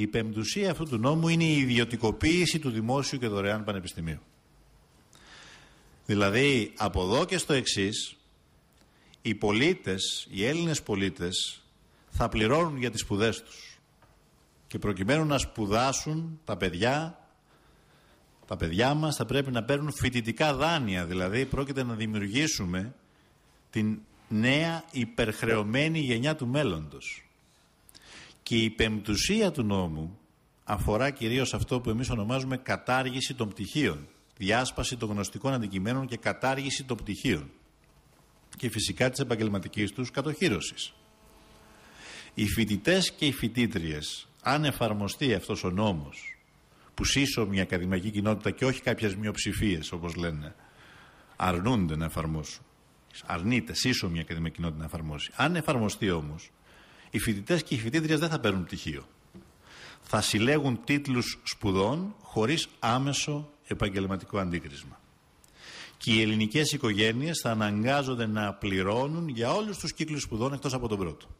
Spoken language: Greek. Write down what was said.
Η πεμπτουσία αυτού του νόμου είναι η ιδιωτικοποίηση του δημόσιου και δωρεάν πανεπιστημίου. Δηλαδή, από εδώ και στο εξής, οι πολίτες, οι Έλληνες πολίτες, θα πληρώνουν για τις σπουδές τους. Και προκειμένου να σπουδάσουν τα παιδιά, τα παιδιά μας θα πρέπει να παίρνουν φοιτητικά δάνεια. Δηλαδή, πρόκειται να δημιουργήσουμε την νέα υπερχρεωμένη γενιά του μέλλοντος. Και η πεμπτουσία του νόμου αφορά κυρίως αυτό που εμείς ονομάζουμε κατάργηση των πτυχίων, διάσπαση των γνωστικών αντικειμένων και κατάργηση των πτυχίων και φυσικά της επαγγελματικής τους κατοχύρωσης. Οι φοιτητές και οι φοιτήτριες, αν εφαρμοστεί αυτός ο νόμος, που σύσσωμη μια ακαδημαϊκή κοινότητα και όχι κάποιες μειοψηφίες, όπως λένε, αρνούνται να εφαρμόσουν. Αρνείται σύσσωμη μια ακαδημαϊκή κοινότητα να εφαρμόσει. Αν εφαρμοστεί όμως, οι φοιτητές και οι φοιτήτριες δεν θα παίρνουν πτυχίο. Θα συλλέγουν τίτλους σπουδών χωρίς άμεσο επαγγελματικό αντίκρισμα. Και οι ελληνικές οικογένειες θα αναγκάζονται να πληρώνουν για όλους τους κύκλους σπουδών εκτός από τον πρώτο.